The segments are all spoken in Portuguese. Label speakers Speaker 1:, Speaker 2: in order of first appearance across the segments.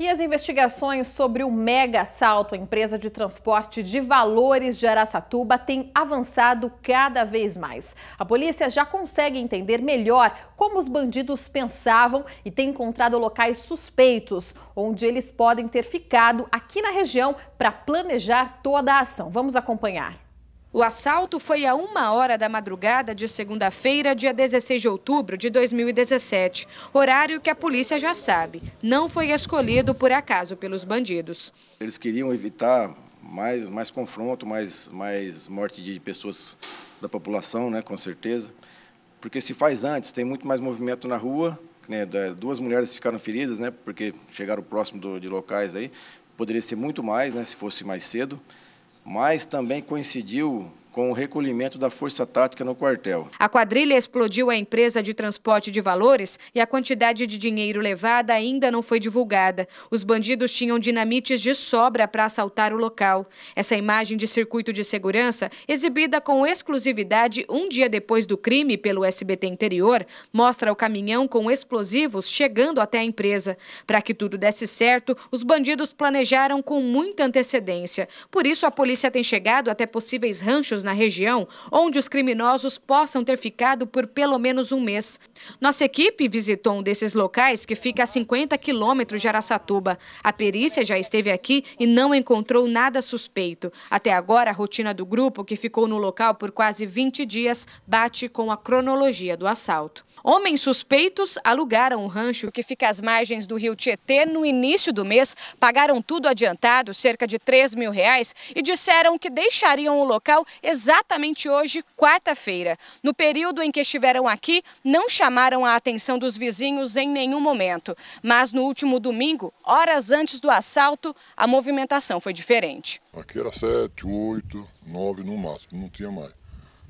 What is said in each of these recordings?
Speaker 1: E as investigações sobre o mega assalto à empresa de transporte de valores de Araçatuba têm avançado cada vez mais. A polícia já consegue entender melhor como os bandidos pensavam e tem encontrado locais suspeitos, onde eles podem ter ficado aqui na região para planejar toda a ação. Vamos acompanhar. O assalto foi a uma hora da madrugada de segunda-feira, dia 16 de outubro de 2017, horário que a polícia já sabe, não foi escolhido por acaso pelos bandidos.
Speaker 2: Eles queriam evitar mais, mais confronto, mais, mais morte de pessoas da população, né, com certeza, porque se faz antes, tem muito mais movimento na rua, né, duas mulheres ficaram feridas, né, porque chegaram próximo do, de locais aí, poderia ser muito mais, né, se fosse mais cedo, mas também coincidiu com o recolhimento da força tática no quartel.
Speaker 1: A quadrilha explodiu a empresa de transporte de valores e a quantidade de dinheiro levada ainda não foi divulgada. Os bandidos tinham dinamites de sobra para assaltar o local. Essa imagem de circuito de segurança, exibida com exclusividade um dia depois do crime pelo SBT Interior, mostra o caminhão com explosivos chegando até a empresa. Para que tudo desse certo, os bandidos planejaram com muita antecedência. Por isso, a polícia tem chegado até possíveis ranchos presídios na região onde os criminosos possam ter ficado por pelo menos um mês. Nossa equipe visitou um desses locais que fica a 50 quilômetros de Araçatuba. A perícia já esteve aqui e não encontrou nada suspeito. Até agora, a rotina do grupo, que ficou no local por quase 20 dias, bate com a cronologia do assalto. Homens suspeitos alugaram um rancho que fica às margens do rio Tietê no início do mês, pagaram tudo adiantado, cerca de 3 mil reais, e disseram que deixariam o local exatamente hoje, quarta-feira. No período em que estiveram aqui, não chamaram a atenção dos vizinhos em nenhum momento. Mas no último domingo, horas antes do assalto, a movimentação foi diferente.
Speaker 3: Aqui era sete, oito, nove no máximo, não tinha mais.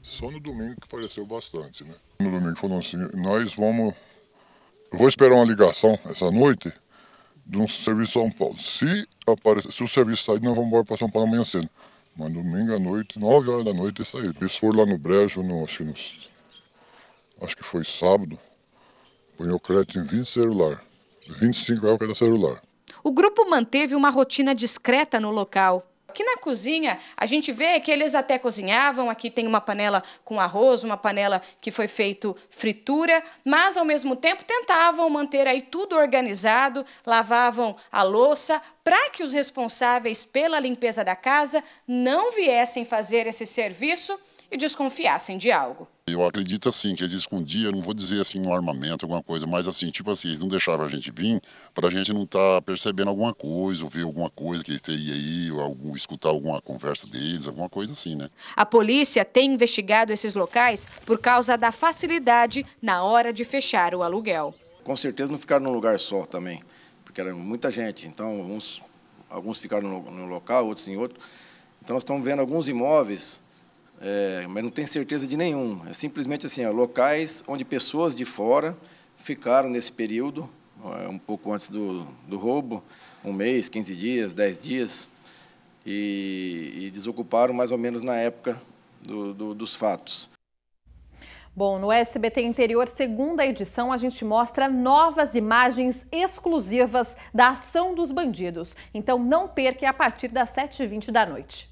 Speaker 3: Só no domingo que apareceu bastante, né? No domingo falou assim, nós vamos... Eu vou esperar uma ligação essa noite de um serviço de São Paulo. Se, aparecer, se o serviço sair, nós vamos embora para São Paulo amanhã cedo. Mas domingo à noite, 9 horas da noite, eles saíram. Eles foram lá no Brejo, no, acho, no, acho que foi sábado, punhou crédito em 20 celular. 25 reais cada celular.
Speaker 1: O grupo manteve uma rotina discreta no local. Aqui na cozinha, a gente vê que eles até cozinhavam, aqui tem uma panela com arroz, uma panela que foi feito fritura, mas ao mesmo tempo tentavam manter aí tudo organizado, lavavam a louça para que os responsáveis pela limpeza da casa não viessem fazer esse serviço e desconfiassem de algo.
Speaker 3: Eu acredito assim que eles escondiam, não vou dizer assim um armamento, alguma coisa, mas assim, tipo assim, eles não deixavam a gente vir para a gente não estar tá percebendo alguma coisa, ou ver alguma coisa que eles teriam aí, ou algum, escutar alguma conversa deles, alguma coisa
Speaker 2: assim, né?
Speaker 1: A polícia tem investigado esses locais por causa da facilidade na hora de fechar o aluguel.
Speaker 2: Com certeza não ficaram num lugar só também, porque era muita gente, então alguns, alguns ficaram no, no local, outros em outro. Então nós estamos vendo alguns imóveis é, mas não tem certeza de nenhum. É simplesmente assim, ó, locais onde pessoas de fora ficaram nesse período, um pouco antes do, do roubo, um mês, 15 dias, 10 dias, e, e desocuparam mais ou menos na época do, do, dos fatos.
Speaker 1: Bom, no SBT Interior, segunda edição, a gente mostra novas imagens exclusivas da ação dos bandidos. Então não perca é a partir das 7h20 da noite.